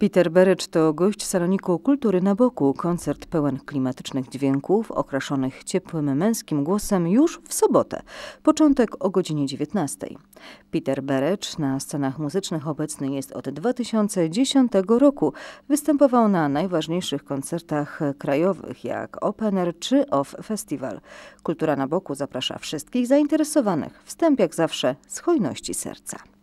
Peter Berecz to gość saloniku kultury na boku. Koncert pełen klimatycznych dźwięków, okraszonych ciepłym męskim głosem już w sobotę. Początek o godzinie 19. Peter Berecz na scenach muzycznych obecny jest od 2010 roku. Występował na najważniejszych koncertach krajowych jak Open Air czy Off Festival. Kultura na boku zaprasza wszystkich zainteresowanych. Wstęp jak zawsze z hojności serca.